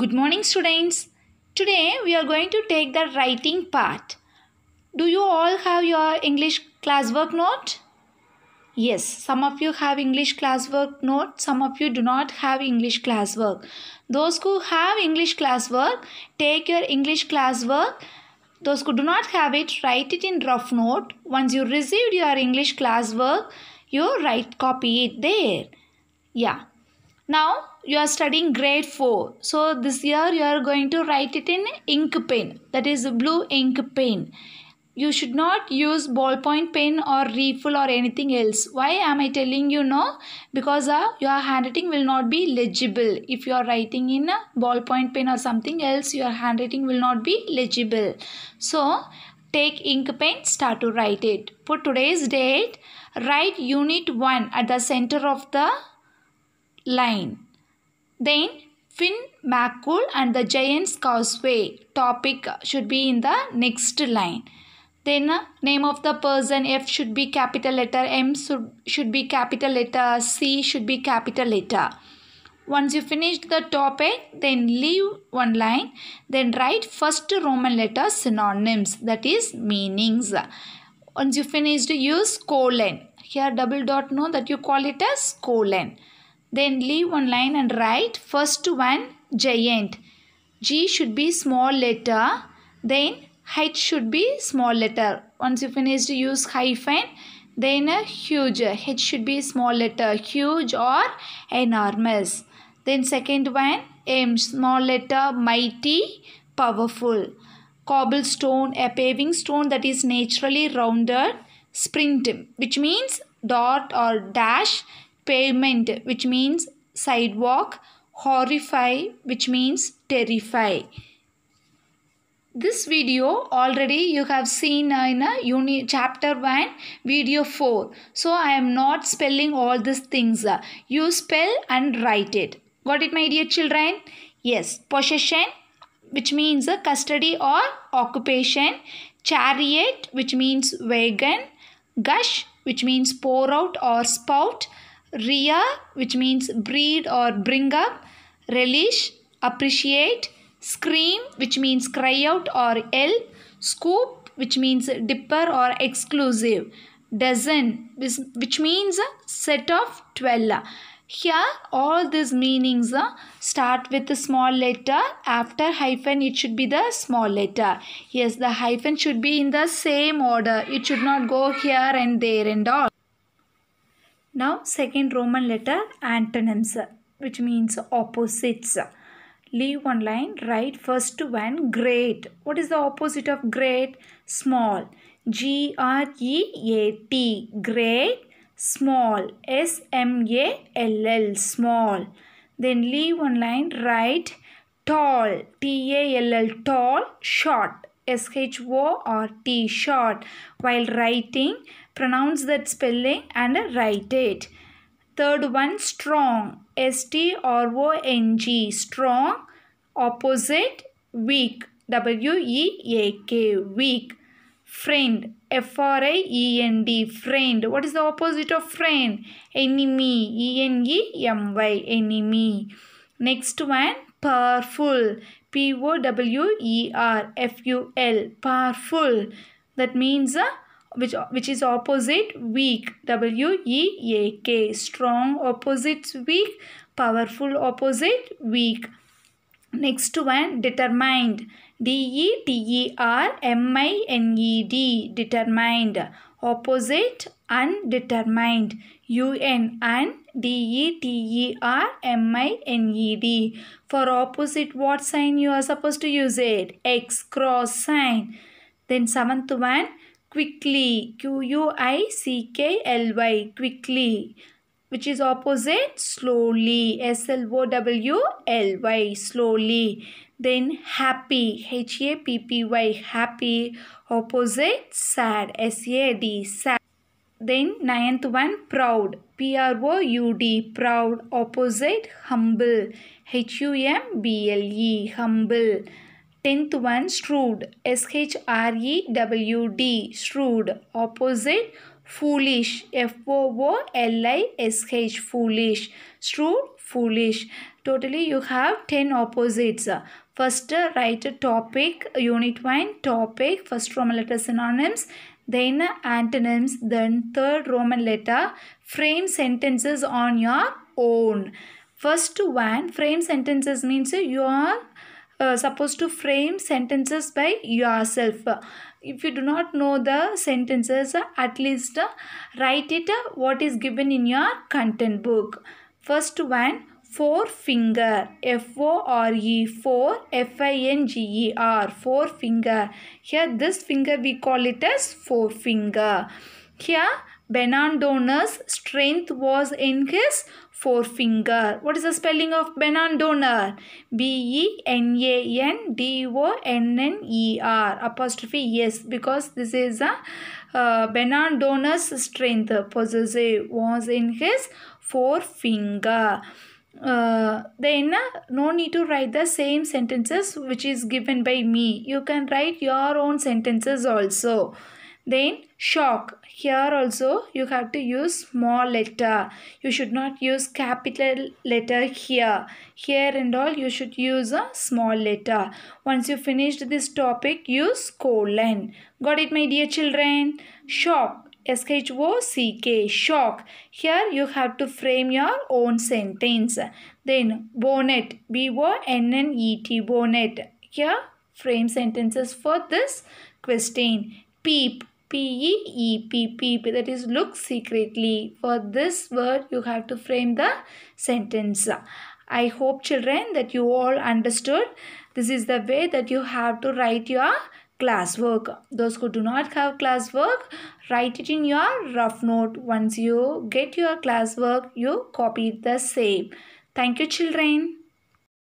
Good morning students. Today we are going to take the writing part. Do you all have your English classwork note? Yes, some of you have English classwork note, some of you do not have English classwork. Those who have English classwork, take your English classwork. Those who do not have it, write it in rough note. Once you received your English classwork, you write copy it there. Yeah now you are studying grade 4 so this year you are going to write it in ink pen that is blue ink pen you should not use ballpoint pen or refill or anything else why am i telling you no because uh, your handwriting will not be legible if you are writing in a ballpoint pen or something else your handwriting will not be legible so take ink pen start to write it For today's date write unit 1 at the center of the line. Then Finn McCool and the Giant's Causeway topic should be in the next line. Then uh, name of the person F should be capital letter, M should, should be capital letter, C should be capital letter. Once you finish the topic, then leave one line. Then write first Roman letter synonyms, that is meanings. Once you finished, use colon. Here double dot know that you call it as colon. Then leave one line and write first one giant. G should be small letter. Then height should be small letter. Once you finish, use hyphen. Then a huge. H should be small letter. Huge or enormous. Then second one M small letter mighty powerful. Cobblestone a paving stone that is naturally rounded. Sprint which means dot or dash pavement which means sidewalk horrify which means terrify this video already you have seen in a uni chapter 1 video 4 so i am not spelling all these things you spell and write it got it my dear children yes possession which means a custody or occupation chariot which means wagon gush which means pour out or spout Ria, which means breed or bring up. Relish, appreciate. Scream, which means cry out or yell. Scoop, which means dipper or exclusive. Dozen, which means set of 12. Here, all these meanings uh, start with a small letter. After hyphen, it should be the small letter. Yes, the hyphen should be in the same order. It should not go here and there and all. Now second Roman letter antonyms which means opposites. Leave one line, write first one great. What is the opposite of great? Small. G R E A T. Great. Small. S M A L L. Small. Then leave one line, write tall. T A L L. Tall. Short. S H O R T. Short. While writing pronounce that spelling and write it third one strong s t r o n g strong opposite weak w e a k weak friend f r i e n d friend what is the opposite of friend enemy e n e m y enemy next one powerful p o w e r f u l powerful that means a uh, which which is opposite weak w e a k strong opposites weak powerful opposite weak next one determined d e t e r m i n e d determined opposite undetermined un and d e t e r m i n e d for opposite what sign you are supposed to use it x cross sign then seventh one quickly q u i c k l y quickly which is opposite slowly s l o w l y slowly then happy h a p p y happy opposite sad s a d sad then ninth one proud p r o u d proud opposite humble h u m b l e humble Tenth one shrewd. S H R E W D. Shrewd. Opposite foolish. F O O L I S H. Foolish. Shrewd. Foolish. Totally you have 10 opposites. First write a topic. Unit 1 topic. First Roman letter synonyms. Then antonyms. Then third Roman letter. Frame sentences on your own. First one frame sentences means you are uh, supposed to frame sentences by yourself if you do not know the sentences at least write it what is given in your content book first one four finger f o r e four f i n g e r four finger here this finger we call it as four finger here Benandonner's strength was in his forefinger. What is the spelling of Benandonner? B-E-N-A-N-D-O-N-N-E-R apostrophe yes because this is a uh, Benandonner's strength possessive was in his forefinger. Uh, then uh, no need to write the same sentences which is given by me. You can write your own sentences also. Then shock here also you have to use small letter you should not use capital letter here here and all you should use a small letter once you finished this topic use colon got it my dear children shock S-H-O-C-K, shock. Here you have to frame your own sentence. Then bonnet, B-O-N-N-E-T, bonnet. Here frame sentences for this question. Peep, P-E-E-P-P, -P, that is look secretly. For this word, you have to frame the sentence. I hope children that you all understood. This is the way that you have to write your classwork. Those who do not have classwork, write it in your rough note. Once you get your classwork, you copy the same. Thank you children.